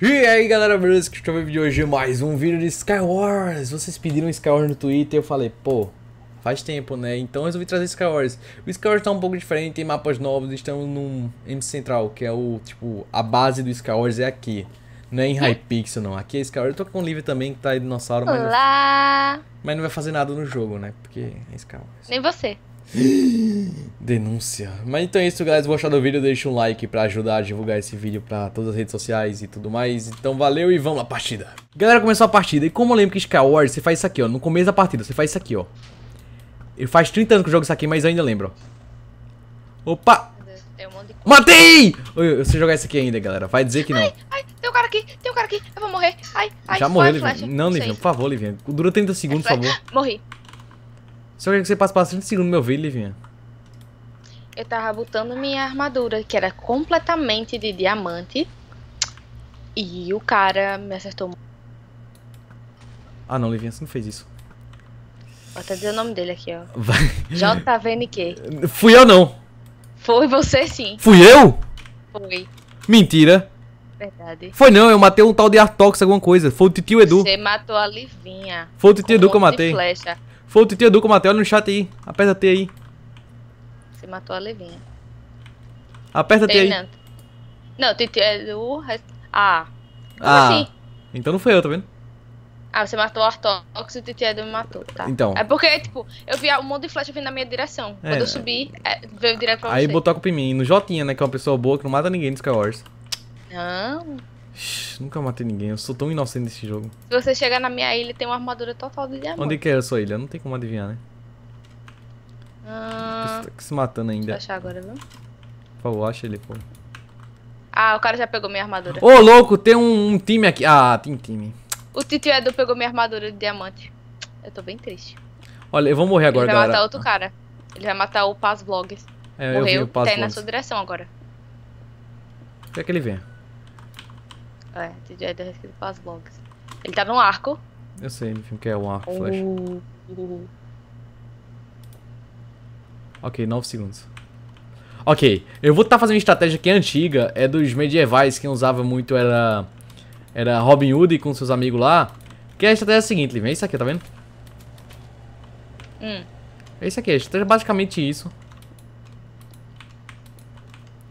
E aí galera, beleza? Que eu vídeo hoje mais um vídeo de Skywars. Vocês pediram Skywars no Twitter, eu falei, pô, faz tempo né? Então eu resolvi trazer Skywars. O Skywars tá um pouco diferente, tem mapas novos, estamos num MC Central, que é o, tipo, a base do Skywars é aqui. Não é em Hypixel não, aqui é Skywars. Eu tô com o Liv também, que tá aí dinossauro, mas... Olá! Não... Mas não vai fazer nada no jogo, né? Porque é Skywars. Nem você. Denúncia. Mas então é isso, galera. Se gostar do vídeo, deixa um like pra ajudar a divulgar esse vídeo pra todas as redes sociais e tudo mais. Então valeu e vamos à partida. Galera, começou a partida. E como eu lembro que Skyward, você faz isso aqui, ó. No começo da partida, você faz isso aqui, ó. Eu faz 30 anos que eu jogo isso aqui, mas eu ainda lembro, ó. Opa! Um Matei! Eu, sei jogar isso aqui ainda, galera. Vai dizer que não. Ai, ai, tem um cara aqui, tem um cara aqui. Eu vou morrer. Ai, ai, Já morreu, Livinha. Não, Livinha, por favor, Livinha. Dura 30 segundos, é por favor. Morri. Só queria que você passe bastante segundo Meu ouvir, Livinha. Eu tava botando minha armadura, que era completamente de diamante. E o cara me acertou. Ah não, Livinha, você não fez isso. Vou até dizer o nome dele aqui, ó. JVNK. JVNQ. Fui eu não. Foi você sim. Fui eu? Foi. Mentira. Verdade. Foi não, eu matei um tal de Artox, alguma coisa. Foi o titio Edu. Você matou a Livinha. Foi o titio Edu que eu matei. flecha. Foi o Titi Edu que eu matei. Olha no chat aí. Aperta T aí. Você matou a Levinha. Aperta T aí. Não, não Titi Edu... Ah. Como ah. assim? Então não foi eu, tá vendo? Ah, você matou o Artox e o Titi Edu me matou, tá? Então. É porque, tipo, eu vi um monte de flecha vindo na minha direção. É, Quando eu subi, é, veio direto pra aí você. Aí botou a culpa em mim. No Jotinha, né? Que é uma pessoa boa que não mata ninguém no Skywars. Não. Nunca matei ninguém, eu sou tão inocente nesse jogo. Se você chegar na minha ilha, tem uma armadura total de diamante. Onde que é a sua ilha? Não tem como adivinhar, né? Ah, tá se matando ainda. Deixa eu achar agora, viu? Por favor, acha ele, pô. Ah, o cara já pegou minha armadura. Ô, oh, louco, tem um, um, time aqui. Ah, tem time. O tito Edu pegou minha armadura de diamante. Eu tô bem triste. Olha, eu vou morrer agora, galera. Ele vai matar outro cara. Ele vai matar o Paz Vlogs. É, Morreu, eu vi o Paz tá indo na sua direção agora. Quer que ele venha. É, DJ é escrito para as logs. Ele tá num arco. Eu sei, enfim, que é um arco, flash. Uh, Ok, 9 segundos. Ok, eu vou estar tá fazendo uma estratégia que é antiga, é dos medievais, quem usava muito era era Robin Hood com seus amigos lá. Que a estratégia é a seguinte, Livinha, é isso aqui, tá vendo? Hum. É isso aqui, a estratégia é basicamente isso.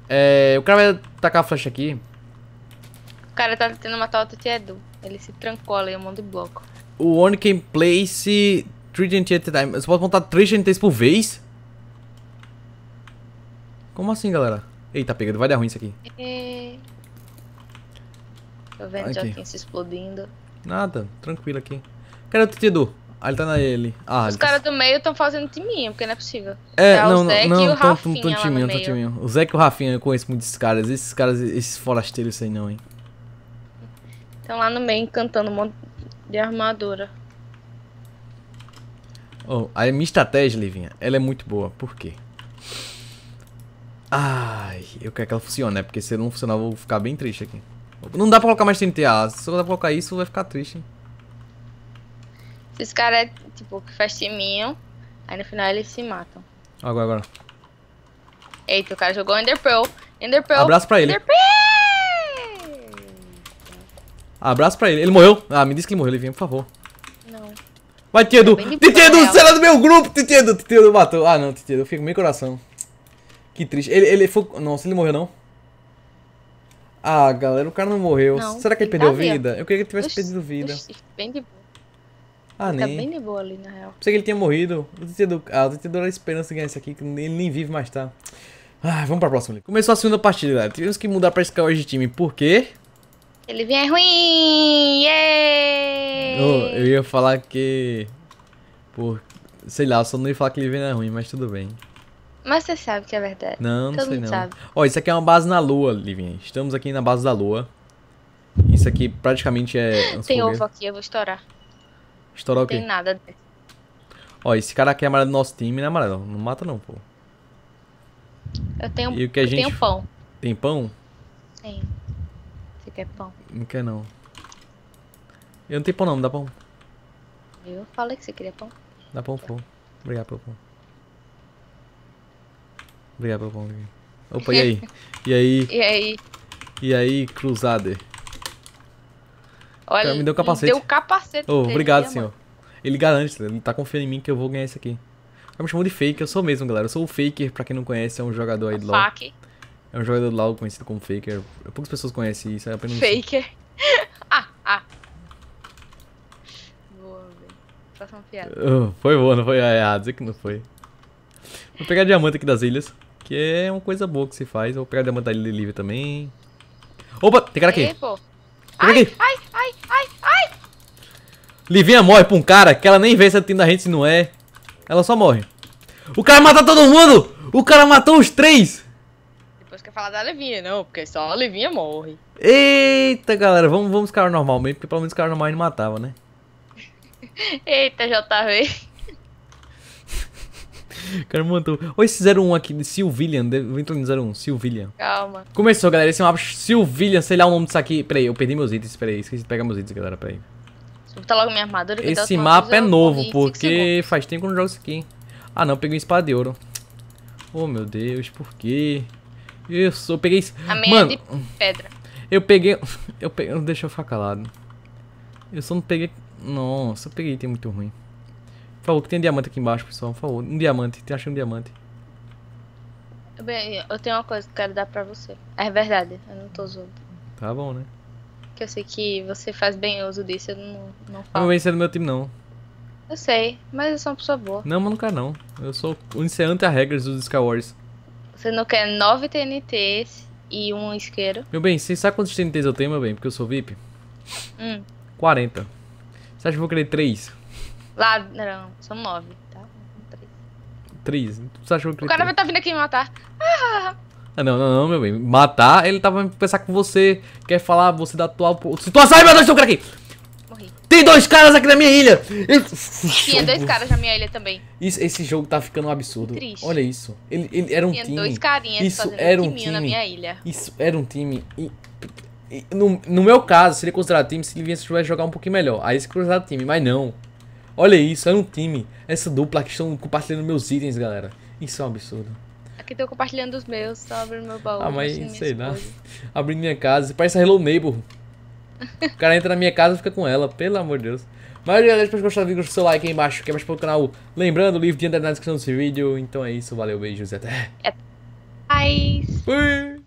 É, o cara vai tacar a flecha aqui cara tá tendo uma tal Edu. Ele se trancou ali, um monte de bloco. O One can place 3 gente at a time. Você pode montar 3 GNTs por vez? Como assim, galera? Eita, pegando, vai dar ruim isso aqui. É. Tô vendo aqui. se explodindo. Nada, tranquilo aqui. Cadê o Titedu? Ah, ele tá na ele. Ah, os tá caras tá... do meio estão fazendo timinho, porque não é possível. É, tá não, o Zé não, e o Rafinha tão, tão timinho, tão timinho. O Zé e o Rafinha, eu conheço esses caras. Esses caras, esses forasteiros, sei não, hein. Estão lá no meio encantando um monte de armadura. Oh, a minha estratégia, Livinha, ela é muito boa. Por quê? Ai, eu quero que ela funcione, né? Porque se não funcionar, eu vou ficar bem triste aqui. Não dá pra colocar mais ah, Se eu dá pra colocar isso, vai ficar triste. Hein? Esses caras, é, tipo, que fastimiam, aí no final eles se matam. Agora, agora. Eita, o cara jogou Ender Pearl. Ender Pearl. Abraço pra ele. Enderpearl. Abraço pra ele. Ele morreu? Ah, me diz que ele morreu, ele vinha, por favor. Não. Vai, Tieto! Tieto, será do meu grupo, Tieto! Tieto matou. Ah, não, Tieto, eu fico com meu coração. Que triste. Ele, ele foi. Nossa, ele morreu não? Ah, galera, o cara não morreu. Não, será que ele perdeu tá vida? Eu queria que ele tivesse perdido vida. bem de boa. Ah, ele tá nem. Tá bem de boa ali, na real. Pensei que ele tinha morrido. O Tieto, ah, o era a esperança de ganhar isso aqui, que ele nem vive mais, tá? Ah, vamos pra próxima. Começou a segunda partida, galera. Né? Tivemos que mudar pra escala de time, por quê? Ele vem é ruim! Yeah! eu ia falar que. Por... Sei lá, eu só não ia falar que ele vem é ruim, mas tudo bem. Mas você sabe que é verdade. Não, não Todo sei não. Ó, oh, isso aqui é uma base na lua, Livinha. Estamos aqui na base da lua. Isso aqui praticamente é... Tem ovo aqui, eu vou estourar. Estourar o quê? Não tem nada dentro. Ó, esse cara aqui é amarelo do nosso time, né, amarelo? Não mata não, pô. Eu tenho, e o que a gente... tenho pão. Tem pão? Tem quer pão. Não quer não. Eu não tenho pão não, dá pão. Eu falei que você queria pão. Dá pão, pão. Obrigado pelo pão. Obrigado pelo pão. Opa, e aí? E aí? e aí? E aí, Olha, me deu um capacete. Deu capacete. Oh, obrigado, senhor. Mano. Ele garante, ele tá confiando em mim que eu vou ganhar isso aqui. Ele me chamou de fake, eu sou mesmo, galera. Eu sou o Faker, pra quem não conhece, é um jogador aí do LoL. É um jogador do conhecido como Faker. Poucas pessoas conhecem isso. É apenas Faker? ah, ah. Boa, velho. Oh, foi boa, não foi? Ah, é, ah, dizer que não foi. Vou pegar diamante aqui das ilhas. Que é uma coisa boa que se faz. Vou pegar diamante da ilha livre também. Opa, tem cara aqui. Ei, pô. Ai, aqui. ai, ai, ai, ai. Livinha morre pra um cara que ela nem vê se é da gente se não é. Ela só morre. O cara mata todo mundo! O cara matou os três! depois quer falar da Levinha, não, porque só a Levinha morre. Eita, galera, vamos, vamos cara normal mesmo, porque pelo menos cara normal não matava, né? Eita, JV. O cara montou. Oi, esse 01 aqui, Silvillian. Vou entrar no 01, Silvillian. Calma. Começou, galera. Esse é mapa Silvillian, sei lá o nome disso aqui. Peraí, eu perdi meus itens. Peraí, esqueci de pegar meus itens, galera. Peraí. Vou logo minha armadura. Esse mapa é novo, porque faz tempo que eu não jogo isso aqui. Ah, não, peguei uma espada de ouro. Oh, meu Deus, por quê? Isso, eu peguei... Amém Mano, de pedra. Eu peguei... Eu peguei... Deixa eu ficar calado. Eu só não peguei... Nossa, eu peguei item muito ruim. falou que tem diamante aqui embaixo, pessoal. falou um diamante. Tem tá achando um diamante. Bem, eu tenho uma coisa que quero dar pra você. É verdade, eu não tô usando. Tá bom, né? Que eu sei que você faz bem uso disso, eu não, não falo. Não vem ser do meu time, não. Eu sei, mas eu sou uma pessoa boa. Não, mas nunca não. Eu sou... o iniciante é a regras dos Skywars. Você não quer nove TNTs e um isqueiro? Meu bem, você sabe quantos TNTs eu tenho, meu bem? Porque eu sou VIP. Hum. 40. Você acha que eu vou querer três? Lá, não, são nove, tá? Três. Três? Você acha que eu vou querer O cara três? vai estar tá vindo aqui me matar. Ah. não, não, não, meu bem. Matar, ele tava tá pensar com você. Quer falar você da atual, situação. Ai, meu Deus, eu um aqui! Tem dois caras aqui na minha ilha! Tinha dois caras na minha ilha também. Isso, esse jogo tá ficando um absurdo. Triste. Olha isso. Ele, ele era um Tinha time. Tinha dois carinhas isso era um time na minha ilha. Isso era um time. E, e, no, no meu caso, se ele considerado time, se ele viesse jogar um pouquinho melhor. Aí se considerado time, mas não. Olha isso, era um time. Essa dupla que estão compartilhando meus itens, galera. Isso é um absurdo. Aqui tô compartilhando os meus, só abrindo meu baú. Ah, mas assim, sei lá. Abrindo minha casa. Parece a Hello Neighbor. O cara entra na minha casa e fica com ela, pelo amor de Deus. Mas galera, para gostar do vídeo, seu like aí embaixo, que é mais pro canal. Lembrando, o livro de entrada na descrição desse vídeo. Então é isso, valeu, beijos e até. É. Bye. Bye.